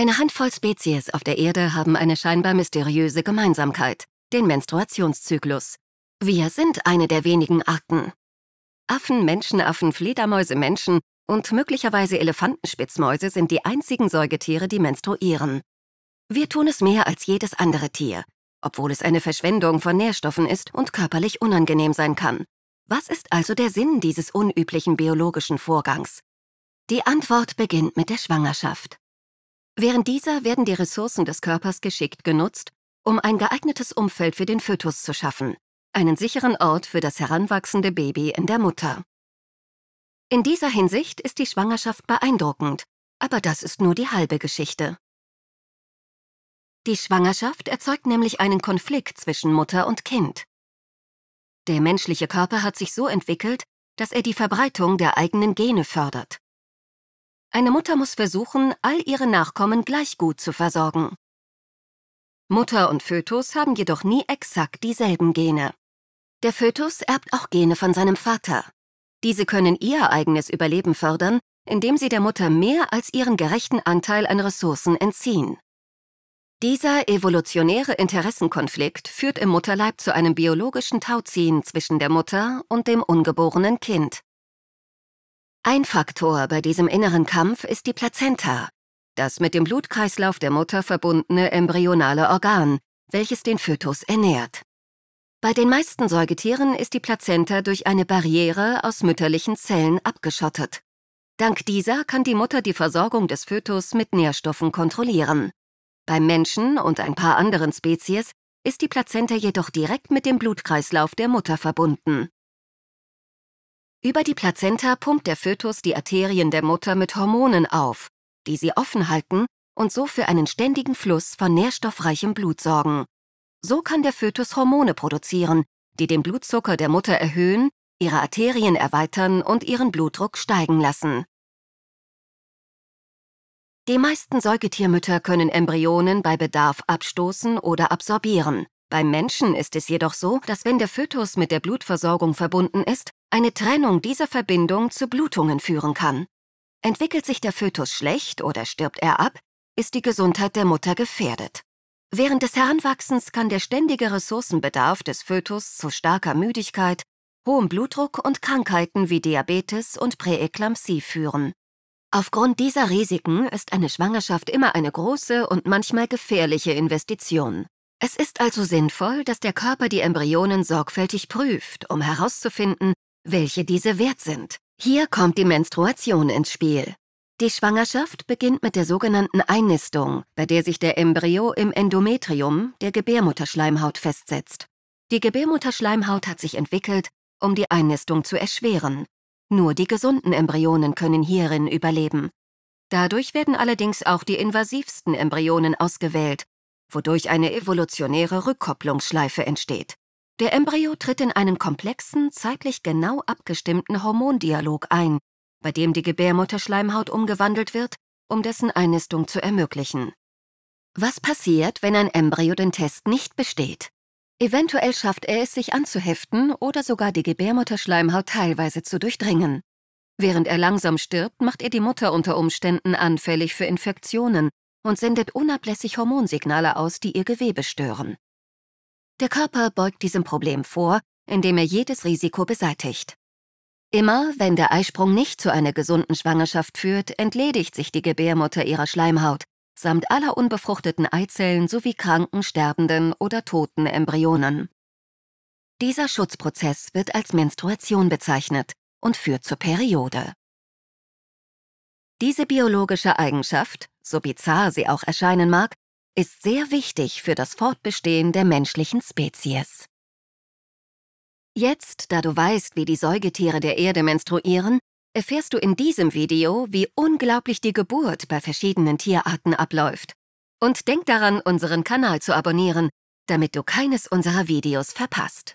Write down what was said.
Eine Handvoll Spezies auf der Erde haben eine scheinbar mysteriöse Gemeinsamkeit, den Menstruationszyklus. Wir sind eine der wenigen Arten. Affen, Menschenaffen, Fledermäuse, Menschen und möglicherweise Elefantenspitzmäuse sind die einzigen Säugetiere, die menstruieren. Wir tun es mehr als jedes andere Tier, obwohl es eine Verschwendung von Nährstoffen ist und körperlich unangenehm sein kann. Was ist also der Sinn dieses unüblichen biologischen Vorgangs? Die Antwort beginnt mit der Schwangerschaft. Während dieser werden die Ressourcen des Körpers geschickt genutzt, um ein geeignetes Umfeld für den Fötus zu schaffen, einen sicheren Ort für das heranwachsende Baby in der Mutter. In dieser Hinsicht ist die Schwangerschaft beeindruckend, aber das ist nur die halbe Geschichte. Die Schwangerschaft erzeugt nämlich einen Konflikt zwischen Mutter und Kind. Der menschliche Körper hat sich so entwickelt, dass er die Verbreitung der eigenen Gene fördert. Eine Mutter muss versuchen, all ihre Nachkommen gleich gut zu versorgen. Mutter und Fötus haben jedoch nie exakt dieselben Gene. Der Fötus erbt auch Gene von seinem Vater. Diese können ihr eigenes Überleben fördern, indem sie der Mutter mehr als ihren gerechten Anteil an Ressourcen entziehen. Dieser evolutionäre Interessenkonflikt führt im Mutterleib zu einem biologischen Tauziehen zwischen der Mutter und dem ungeborenen Kind, ein Faktor bei diesem inneren Kampf ist die Plazenta, das mit dem Blutkreislauf der Mutter verbundene embryonale Organ, welches den Fötus ernährt. Bei den meisten Säugetieren ist die Plazenta durch eine Barriere aus mütterlichen Zellen abgeschottet. Dank dieser kann die Mutter die Versorgung des Fötus mit Nährstoffen kontrollieren. Beim Menschen und ein paar anderen Spezies ist die Plazenta jedoch direkt mit dem Blutkreislauf der Mutter verbunden. Über die Plazenta pumpt der Fötus die Arterien der Mutter mit Hormonen auf, die sie offen halten und so für einen ständigen Fluss von nährstoffreichem Blut sorgen. So kann der Fötus Hormone produzieren, die den Blutzucker der Mutter erhöhen, ihre Arterien erweitern und ihren Blutdruck steigen lassen. Die meisten Säugetiermütter können Embryonen bei Bedarf abstoßen oder absorbieren. Beim Menschen ist es jedoch so, dass wenn der Fötus mit der Blutversorgung verbunden ist, eine Trennung dieser Verbindung zu Blutungen führen kann. Entwickelt sich der Fötus schlecht oder stirbt er ab, ist die Gesundheit der Mutter gefährdet. Während des Heranwachsens kann der ständige Ressourcenbedarf des Fötus zu starker Müdigkeit, hohem Blutdruck und Krankheiten wie Diabetes und Präeklampsie führen. Aufgrund dieser Risiken ist eine Schwangerschaft immer eine große und manchmal gefährliche Investition. Es ist also sinnvoll, dass der Körper die Embryonen sorgfältig prüft, um herauszufinden, welche diese wert sind. Hier kommt die Menstruation ins Spiel. Die Schwangerschaft beginnt mit der sogenannten Einnistung, bei der sich der Embryo im Endometrium, der Gebärmutterschleimhaut, festsetzt. Die Gebärmutterschleimhaut hat sich entwickelt, um die Einnistung zu erschweren. Nur die gesunden Embryonen können hierin überleben. Dadurch werden allerdings auch die invasivsten Embryonen ausgewählt, wodurch eine evolutionäre Rückkopplungsschleife entsteht. Der Embryo tritt in einen komplexen, zeitlich genau abgestimmten Hormondialog ein, bei dem die Gebärmutterschleimhaut umgewandelt wird, um dessen Einnistung zu ermöglichen. Was passiert, wenn ein Embryo den Test nicht besteht? Eventuell schafft er es, sich anzuheften oder sogar die Gebärmutterschleimhaut teilweise zu durchdringen. Während er langsam stirbt, macht er die Mutter unter Umständen anfällig für Infektionen und sendet unablässig Hormonsignale aus, die ihr Gewebe stören. Der Körper beugt diesem Problem vor, indem er jedes Risiko beseitigt. Immer wenn der Eisprung nicht zu einer gesunden Schwangerschaft führt, entledigt sich die Gebärmutter ihrer Schleimhaut, samt aller unbefruchteten Eizellen sowie kranken, sterbenden oder toten Embryonen. Dieser Schutzprozess wird als Menstruation bezeichnet und führt zur Periode. Diese biologische Eigenschaft, so bizarr sie auch erscheinen mag, ist sehr wichtig für das Fortbestehen der menschlichen Spezies. Jetzt, da du weißt, wie die Säugetiere der Erde menstruieren, erfährst du in diesem Video, wie unglaublich die Geburt bei verschiedenen Tierarten abläuft. Und denk daran, unseren Kanal zu abonnieren, damit du keines unserer Videos verpasst.